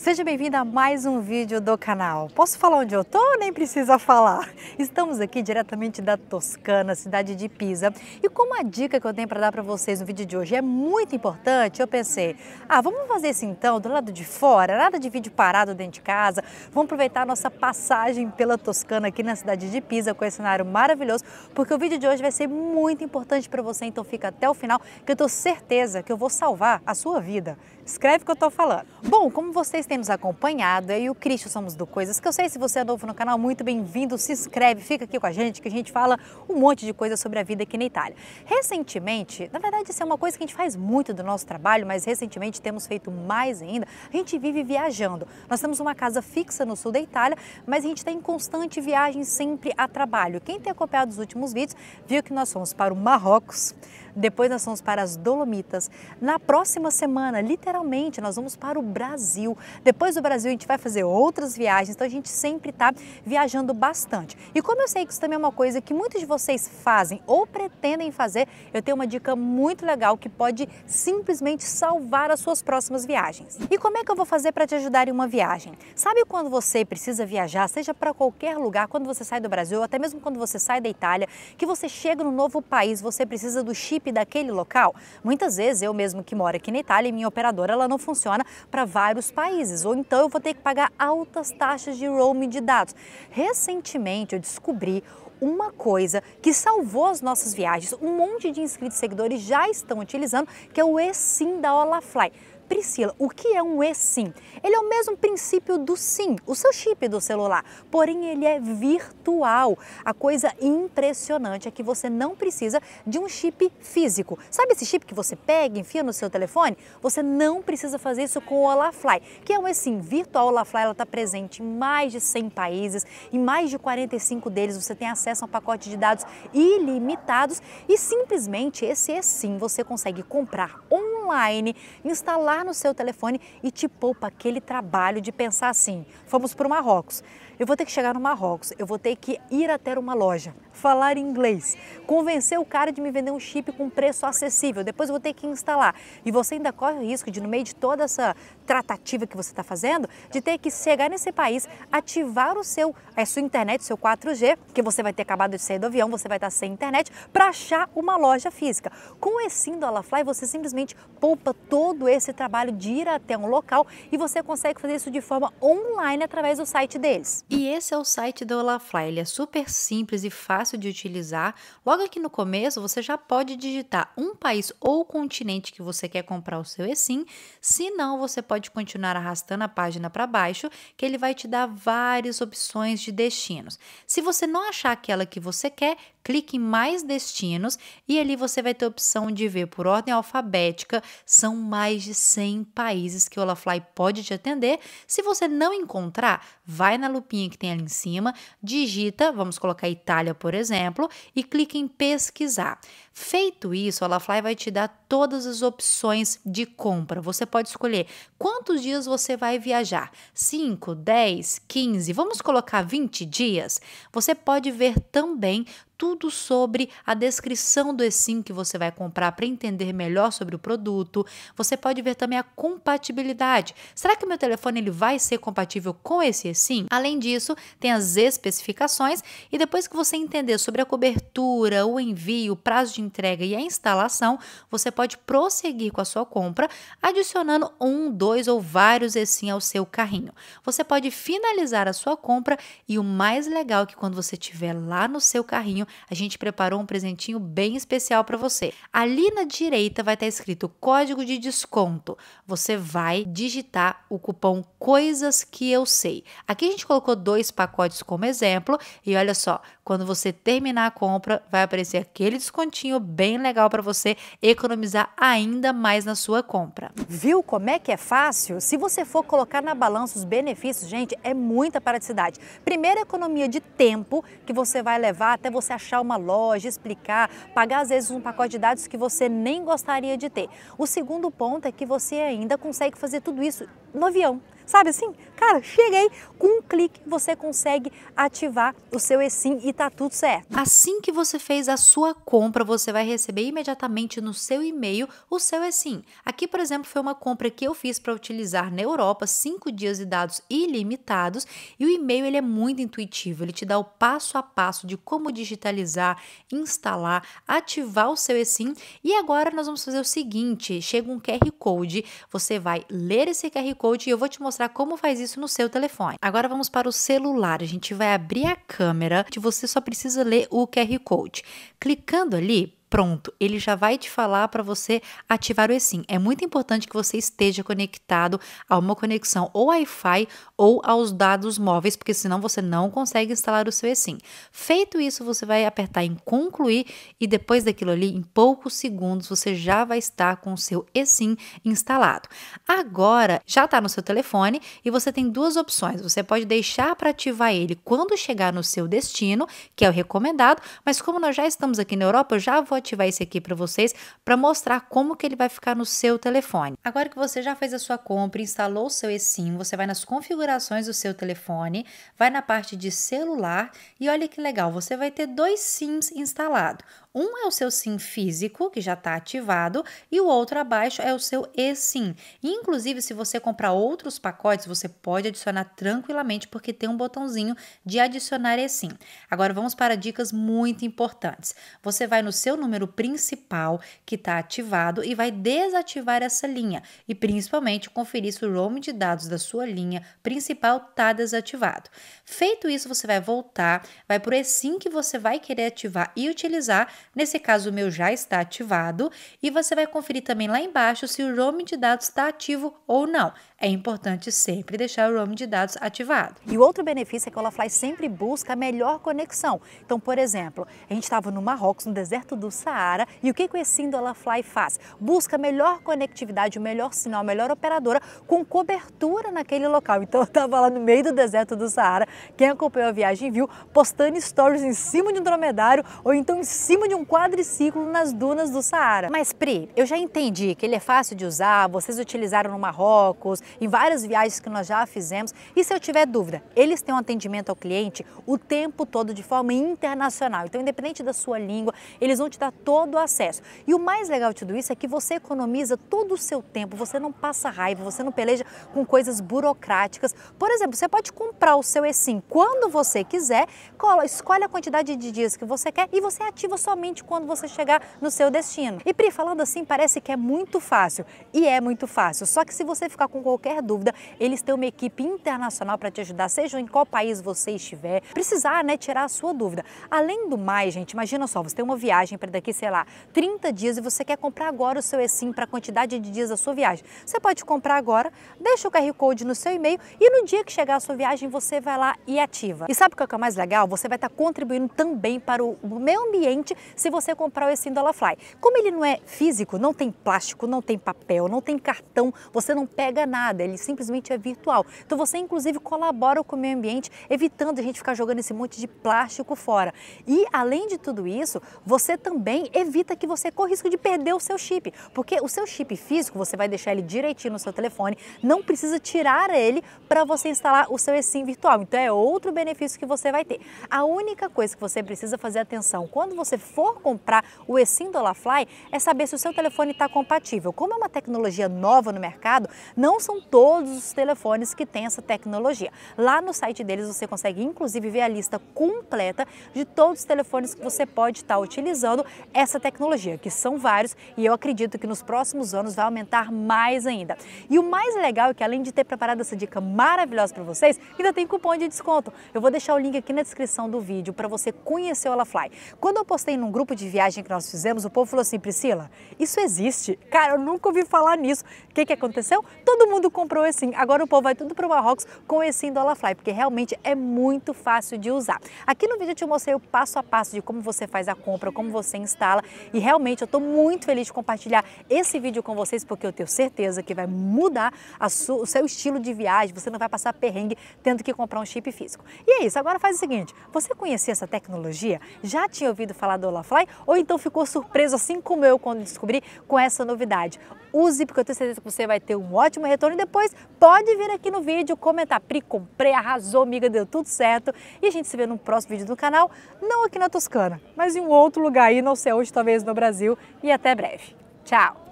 Seja bem-vindo a mais um vídeo do canal. Posso falar onde eu tô? Nem precisa falar. Estamos aqui diretamente da Toscana, cidade de Pisa. E como a dica que eu tenho para dar para vocês no vídeo de hoje é muito importante, eu pensei, ah, vamos fazer isso então do lado de fora, nada de vídeo parado dentro de casa. Vamos aproveitar a nossa passagem pela Toscana aqui na cidade de Pisa com esse cenário maravilhoso, porque o vídeo de hoje vai ser muito importante para você, então fica até o final, que eu tenho certeza que eu vou salvar a sua vida. Escreve o que eu estou falando. Bom, como vocês têm nos acompanhado, eu e o Cristo somos do Coisas, que eu sei se você é novo no canal, muito bem-vindo, se inscreve, fica aqui com a gente, que a gente fala um monte de coisa sobre a vida aqui na Itália. Recentemente, na verdade isso é uma coisa que a gente faz muito do nosso trabalho, mas recentemente temos feito mais ainda, a gente vive viajando. Nós temos uma casa fixa no sul da Itália, mas a gente está em constante viagem sempre a trabalho. Quem tem acompanhado os últimos vídeos viu que nós fomos para o Marrocos, depois nós vamos para as Dolomitas. Na próxima semana, literalmente, nós vamos para o Brasil. Depois do Brasil, a gente vai fazer outras viagens, então a gente sempre está viajando bastante. E como eu sei que isso também é uma coisa que muitos de vocês fazem ou pretendem fazer, eu tenho uma dica muito legal que pode simplesmente salvar as suas próximas viagens. E como é que eu vou fazer para te ajudar em uma viagem? Sabe quando você precisa viajar, seja para qualquer lugar, quando você sai do Brasil, ou até mesmo quando você sai da Itália, que você chega num novo país, você precisa do chip equipe daquele local. Muitas vezes, eu mesmo que moro aqui na Itália, minha operadora ela não funciona para vários países, ou então eu vou ter que pagar altas taxas de roaming de dados. Recentemente, eu descobri uma coisa que salvou as nossas viagens. Um monte de inscritos seguidores já estão utilizando, que é o eSIM da Olafly. Priscila, o que é um eSIM? Ele é o mesmo princípio do SIM, o seu chip do celular, porém ele é virtual. A coisa impressionante é que você não precisa de um chip físico. Sabe esse chip que você pega e enfia no seu telefone? Você não precisa fazer isso com o Olafly, que é um eSIM virtual. O Olafly está presente em mais de 100 países, em mais de 45 deles você tem acesso a um pacote de dados ilimitados e simplesmente esse eSIM você consegue comprar online, instalar no seu telefone e te poupa aquele trabalho de pensar assim: fomos para o Marrocos, eu vou ter que chegar no Marrocos, eu vou ter que ir até uma loja, falar inglês, convencer o cara de me vender um chip com preço acessível, depois eu vou ter que instalar. E você ainda corre o risco de, no meio de toda essa tratativa que você está fazendo, de ter que chegar nesse país, ativar o seu, a sua internet, o seu 4G, que você vai ter acabado de sair do avião, você vai estar tá sem internet, para achar uma loja física. Com esse Sindola Fly, você simplesmente poupa todo esse trabalho trabalho de ir até um local e você consegue fazer isso de forma online através do site deles. E esse é o site da Olafly, ele é super simples e fácil de utilizar. Logo aqui no começo, você já pode digitar um país ou continente que você quer comprar o seu eSIM, se não, você pode continuar arrastando a página para baixo, que ele vai te dar várias opções de destinos. Se você não achar aquela que você quer, clique em mais destinos e ali você vai ter a opção de ver por ordem alfabética, são mais de 100 100 países que o Olafly pode te atender. Se você não encontrar, vai na lupinha que tem ali em cima, digita, vamos colocar Itália, por exemplo, e clica em pesquisar. Feito isso, a LaFly vai te dar todas as opções de compra. Você pode escolher quantos dias você vai viajar: 5, 10, 15, vamos colocar 20 dias. Você pode ver também tudo sobre a descrição do eSIM que você vai comprar para entender melhor sobre o produto. Você pode ver também a compatibilidade. Será que o meu telefone ele vai ser compatível com esse eSIM? Além disso, tem as especificações e depois que você entender sobre a cobertura, o envio, o prazo de entrega e a instalação, você pode prosseguir com a sua compra, adicionando um, dois ou vários assim ao seu carrinho. Você pode finalizar a sua compra e o mais legal é que quando você estiver lá no seu carrinho, a gente preparou um presentinho bem especial para você. Ali na direita vai estar tá escrito código de desconto. Você vai digitar o cupom Coisas que eu sei. Aqui a gente colocou dois pacotes como exemplo e olha só, quando você terminar a compra, vai aparecer aquele descontinho bem legal para você economizar ainda mais na sua compra. Viu como é que é fácil? Se você for colocar na balança os benefícios, gente, é muita praticidade. Primeira economia de tempo que você vai levar até você achar uma loja, explicar, pagar às vezes um pacote de dados que você nem gostaria de ter. O segundo ponto é que você ainda consegue fazer tudo isso no avião. Sabe assim? Cara, cheguei, com um clique você consegue ativar o seu eSIM e tá tudo certo. Assim que você fez a sua compra, você vai receber imediatamente no seu e-mail o seu eSIM. Aqui, por exemplo, foi uma compra que eu fiz para utilizar na Europa, 5 dias de dados ilimitados, e o e-mail ele é muito intuitivo, ele te dá o passo a passo de como digitalizar, instalar, ativar o seu eSIM. E agora nós vamos fazer o seguinte, chega um QR Code, você vai ler esse QR Code e eu vou te mostrar como faz isso isso no seu telefone. Agora vamos para o celular. A gente vai abrir a câmera, que você só precisa ler o QR Code. Clicando ali, pronto, ele já vai te falar para você ativar o eSIM. É muito importante que você esteja conectado a uma conexão ou Wi-Fi ou aos dados móveis, porque senão você não consegue instalar o seu eSIM. Feito isso, você vai apertar em concluir e depois daquilo ali, em poucos segundos, você já vai estar com o seu eSIM instalado. Agora, já está no seu telefone e você tem duas opções. Você pode deixar para ativar ele quando chegar no seu destino, que é o recomendado, mas como nós já estamos aqui na Europa, eu já vou ativar esse aqui para vocês para mostrar como que ele vai ficar no seu telefone. Agora que você já fez a sua compra, instalou o seu eSIM, você vai nas configurações do seu telefone, vai na parte de celular e olha que legal, você vai ter dois SIMs instalados. Um é o seu sim físico, que já está ativado, e o outro abaixo é o seu e sim. Inclusive, se você comprar outros pacotes, você pode adicionar tranquilamente, porque tem um botãozinho de adicionar e sim. Agora vamos para dicas muito importantes. Você vai no seu número principal, que está ativado, e vai desativar essa linha. E principalmente conferir se o roaming de dados da sua linha principal está desativado. Feito isso, você vai voltar, vai para o e sim que você vai querer ativar e utilizar Nesse caso, o meu já está ativado e você vai conferir também lá embaixo se o roaming de dados está ativo ou não é importante sempre deixar o roaming de dados ativado. E outro benefício é que o Olafly sempre busca a melhor conexão. Então, por exemplo, a gente estava no Marrocos, no deserto do Saara, e o que, que o Essindo Olafly faz? Busca a melhor conectividade, o melhor sinal, a melhor operadora com cobertura naquele local. Então, eu estava lá no meio do deserto do Saara, quem acompanhou a viagem viu, postando stories em cima de um dromedário ou então em cima de um quadriciclo nas dunas do Saara. Mas, Pri, eu já entendi que ele é fácil de usar, vocês utilizaram no Marrocos, em várias viagens que nós já fizemos. E se eu tiver dúvida, eles têm um atendimento ao cliente o tempo todo de forma internacional. Então, independente da sua língua, eles vão te dar todo o acesso. E o mais legal de tudo isso é que você economiza todo o seu tempo, você não passa raiva, você não peleja com coisas burocráticas. Por exemplo, você pode comprar o seu eSIM quando você quiser, cola, escolhe a quantidade de dias que você quer e você ativa somente quando você chegar no seu destino. E Pri, falando assim, parece que é muito fácil. E é muito fácil. Só que se você ficar com qualquer qualquer dúvida, eles têm uma equipe internacional para te ajudar, seja em qual país você estiver, precisar, né, tirar a sua dúvida. Além do mais, gente, imagina só, você tem uma viagem para daqui, sei lá, 30 dias e você quer comprar agora o seu eSIM para a quantidade de dias da sua viagem. Você pode comprar agora, deixa o QR Code no seu e-mail e no dia que chegar a sua viagem você vai lá e ativa. E sabe o que é, é mais legal? Você vai estar tá contribuindo também para o meio ambiente se você comprar o eSIM Fly. Como ele não é físico, não tem plástico, não tem papel, não tem cartão, você não pega nada nada, ele simplesmente é virtual. Então você, inclusive, colabora com o meio ambiente, evitando a gente ficar jogando esse monte de plástico fora. E, além de tudo isso, você também evita que você corra risco de perder o seu chip, porque o seu chip físico, você vai deixar ele direitinho no seu telefone, não precisa tirar ele para você instalar o seu eSIM virtual. Então é outro benefício que você vai ter. A única coisa que você precisa fazer atenção quando você for comprar o eSIM Dolafly é saber se o seu telefone está compatível. Como é uma tecnologia nova no mercado, não são todos os telefones que têm essa tecnologia. Lá no site deles você consegue inclusive ver a lista completa de todos os telefones que você pode estar utilizando essa tecnologia, que são vários e eu acredito que nos próximos anos vai aumentar mais ainda. E o mais legal é que além de ter preparado essa dica maravilhosa para vocês, ainda tem cupom de desconto. Eu vou deixar o link aqui na descrição do vídeo para você conhecer o Alafly. Quando eu postei num grupo de viagem que nós fizemos, o povo falou assim, Priscila, isso existe? Cara, eu nunca ouvi falar nisso. O que, que aconteceu? Todo mundo comprou assim. Agora o povo vai tudo para o Marrocos com esse Dollar Fly, porque realmente é muito fácil de usar. Aqui no vídeo eu te mostrei o passo a passo de como você faz a compra, como você instala e realmente eu estou muito feliz de compartilhar esse vídeo com vocês porque eu tenho certeza que vai mudar o seu estilo de viagem, você não vai passar perrengue tendo que comprar um chip físico. E é isso, agora faz o seguinte, você conhecia essa tecnologia? Já tinha ouvido falar do Olafly ou então ficou surpreso assim como eu quando descobri com essa novidade? use, porque eu tenho certeza que você vai ter um ótimo retorno. E depois pode vir aqui no vídeo comentar, Pri, comprei, arrasou, amiga, deu tudo certo. E a gente se vê no próximo vídeo do canal, não aqui na Toscana, mas em um outro lugar aí, não sei onde, talvez no Brasil. E até breve. Tchau!